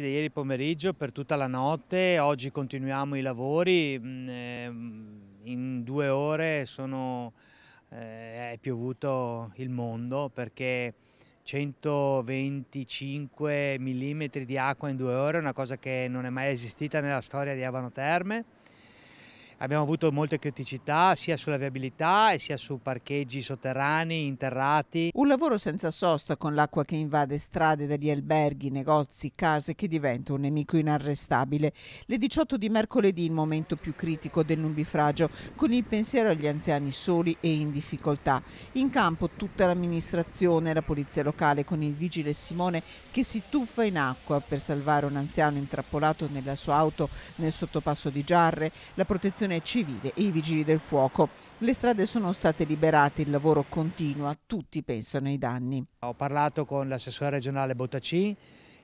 da ieri pomeriggio per tutta la notte, oggi continuiamo i lavori, mm, ehm, in due ore sono, eh, è piovuto il mondo perché 125 mm di acqua in due ore è una cosa che non è mai esistita nella storia di Abano Terme abbiamo avuto molte criticità sia sulla viabilità sia su parcheggi sotterranei, interrati. Un lavoro senza sosta con l'acqua che invade strade degli alberghi, negozi, case che diventa un nemico inarrestabile. Le 18 di mercoledì il momento più critico del nubifragio con il pensiero agli anziani soli e in difficoltà. In campo tutta l'amministrazione, la polizia locale con il vigile Simone che si tuffa in acqua per salvare un anziano intrappolato nella sua auto nel sottopasso di Giarre, la protezione protezione civile e i vigili del fuoco. Le strade sono state liberate, il lavoro continua, tutti pensano ai danni. Ho parlato con l'assessore regionale Bottacin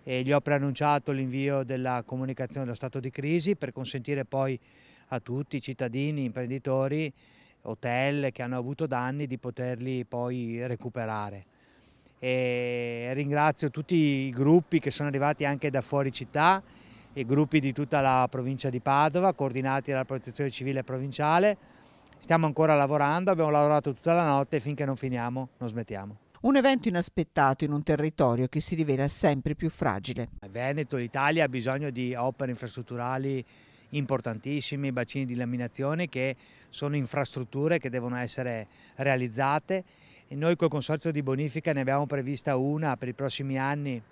e gli ho preannunciato l'invio della comunicazione dello stato di crisi per consentire poi a tutti, i cittadini, imprenditori, hotel che hanno avuto danni di poterli poi recuperare. E ringrazio tutti i gruppi che sono arrivati anche da fuori città e gruppi di tutta la provincia di Padova, coordinati dalla protezione civile provinciale. Stiamo ancora lavorando, abbiamo lavorato tutta la notte e finché non finiamo non smettiamo. Un evento inaspettato in un territorio che si rivela sempre più fragile. Il Veneto, l'Italia ha bisogno di opere infrastrutturali importantissime, bacini di laminazione che sono infrastrutture che devono essere realizzate e noi col Consorzio di Bonifica ne abbiamo prevista una per i prossimi anni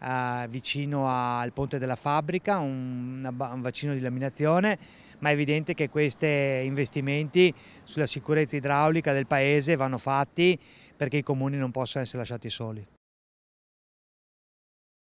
eh, vicino al Ponte della Fabbrica, un, un vaccino di laminazione, ma è evidente che questi investimenti sulla sicurezza idraulica del Paese vanno fatti perché i comuni non possono essere lasciati soli.